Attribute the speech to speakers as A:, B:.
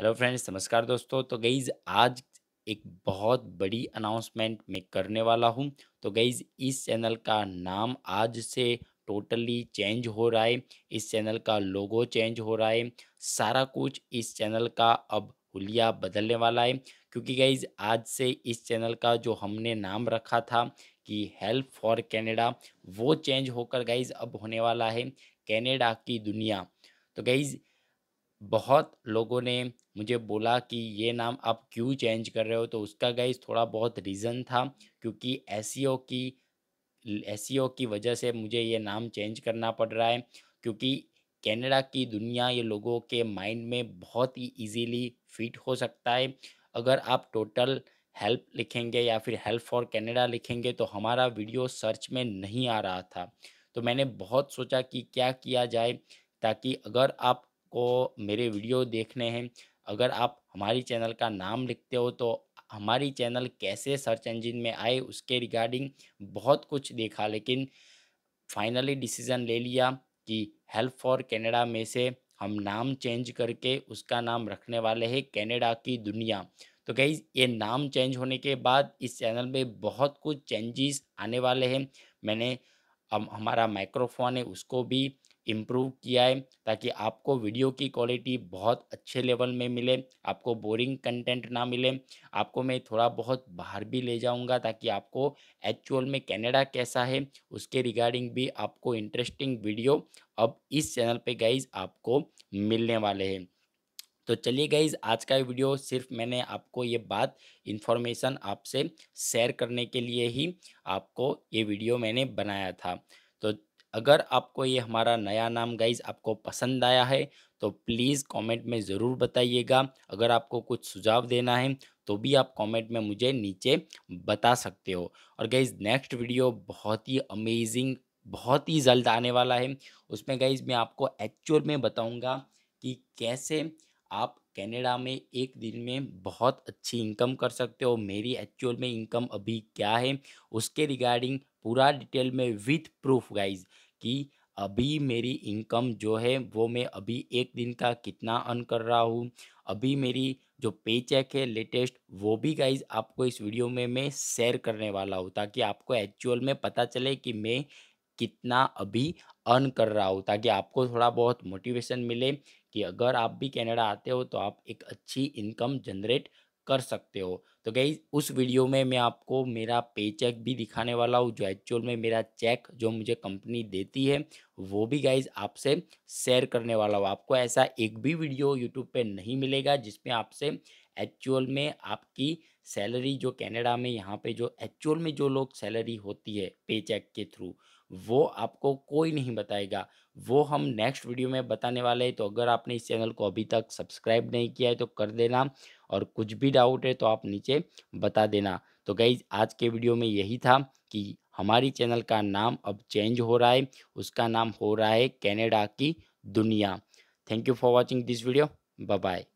A: hello friends नमस्कार दोस्तों तो गईज़ आज एक बहुत बड़ी अनाउंसमेंट मैं करने वाला हूं तो गईज़ इस चैनल का नाम आज से टोटली चेंज हो रहा है इस चैनल का लोगो चेंज हो रहा है सारा कुछ इस चैनल का अब हुलिया बदलने वाला है क्योंकि गईज़ आज से इस चैनल का जो हमने नाम रखा था कि हेल्प फॉर कैनेडा वो चेंज होकर गईज अब होने वाला है कैनेडा की दुनिया तो गईज बहुत लोगों ने मुझे बोला कि ये नाम आप क्यों चेंज कर रहे हो तो उसका गाइज थोड़ा बहुत रीज़न था क्योंकि एस e की एस e की वजह से मुझे ये नाम चेंज करना पड़ रहा है क्योंकि कनाडा की दुनिया ये लोगों के माइंड में बहुत ही इजीली फिट हो सकता है अगर आप टोटल हेल्प लिखेंगे या फिर हेल्प फॉर कनाडा लिखेंगे तो हमारा वीडियो सर्च में नहीं आ रहा था तो मैंने बहुत सोचा कि क्या किया जाए ताकि अगर आप आपको मेरे वीडियो देखने हैं अगर आप हमारी चैनल का नाम लिखते हो तो हमारी चैनल कैसे सर्च इंजिन में आए उसके रिगार्डिंग बहुत कुछ देखा लेकिन फाइनली डिसीज़न ले लिया कि हेल्प फॉर कैनेडा में से हम नाम चेंज करके उसका नाम रखने वाले हैं कैनेडा की दुनिया तो गई ये नाम चेंज होने के बाद इस चैनल में बहुत कुछ चेंजेस आने वाले हैं मैंने अब हमारा माइक्रोफोन है उसको भी इम्प्रूव किया है ताकि आपको वीडियो की क्वालिटी बहुत अच्छे लेवल में मिले आपको बोरिंग कंटेंट ना मिले आपको मैं थोड़ा बहुत बाहर भी ले जाऊंगा ताकि आपको एक्चुअल में कनाडा कैसा है उसके रिगार्डिंग भी आपको इंटरेस्टिंग वीडियो अब इस चैनल पे गाइज आपको मिलने वाले हैं तो चलिए गाइज आज का वीडियो सिर्फ मैंने आपको ये बात इन्फॉर्मेशन आपसे शेयर करने के लिए ही आपको ये वीडियो मैंने बनाया था तो अगर आपको ये हमारा नया नाम गाइज आपको पसंद आया है तो प्लीज़ कमेंट में ज़रूर बताइएगा अगर आपको कुछ सुझाव देना है तो भी आप कमेंट में मुझे नीचे बता सकते हो और गाइज नेक्स्ट वीडियो बहुत ही अमेजिंग बहुत ही जल्द आने वाला है उसमें गाइज मैं आपको एक्चुअल में बताऊँगा कि कैसे आप कनाडा में एक दिन में बहुत अच्छी इनकम कर सकते हो मेरी एक्चुअल में इनकम अभी क्या है उसके रिगार्डिंग पूरा डिटेल में विथ प्रूफ गाइज कि अभी मेरी इनकम जो है वो मैं अभी एक दिन का कितना अर्न कर रहा हूँ अभी मेरी जो पे चेक है लेटेस्ट वो भी गाइज आपको इस वीडियो में मैं शेयर करने वाला हूँ ताकि आपको एक्चुअल में पता चले कि मैं कितना अभी अर्न कर रहा हूँ ताकि आपको थोड़ा बहुत मोटिवेशन मिले कि अगर आप भी कनाडा आते हो तो आप एक अच्छी इनकम जनरेट कर सकते हो तो गई उस वीडियो में मैं आपको मेरा पे चेक भी दिखाने वाला हूँ जो एक्चुअल में मेरा चेक जो मुझे कंपनी देती है वो भी गाइज आपसे शेयर करने वाला हूँ आपको ऐसा एक भी वीडियो यूट्यूब पे नहीं मिलेगा जिसमें आपसे एक्चुअल में आपकी सैलरी जो कनाडा में यहाँ पे जो एक्चुअल में जो लोग सैलरी होती है पे चेक के थ्रू वो आपको कोई नहीं बताएगा वो हम नेक्स्ट वीडियो में बताने वाले हैं तो अगर आपने इस चैनल को अभी तक सब्सक्राइब नहीं किया है तो कर देना और कुछ भी डाउट है तो आप नीचे बता देना तो गाइज आज के वीडियो में यही था कि हमारी चैनल का नाम अब चेंज हो रहा है उसका नाम हो रहा है कैनेडा की दुनिया thank you for watching this video bye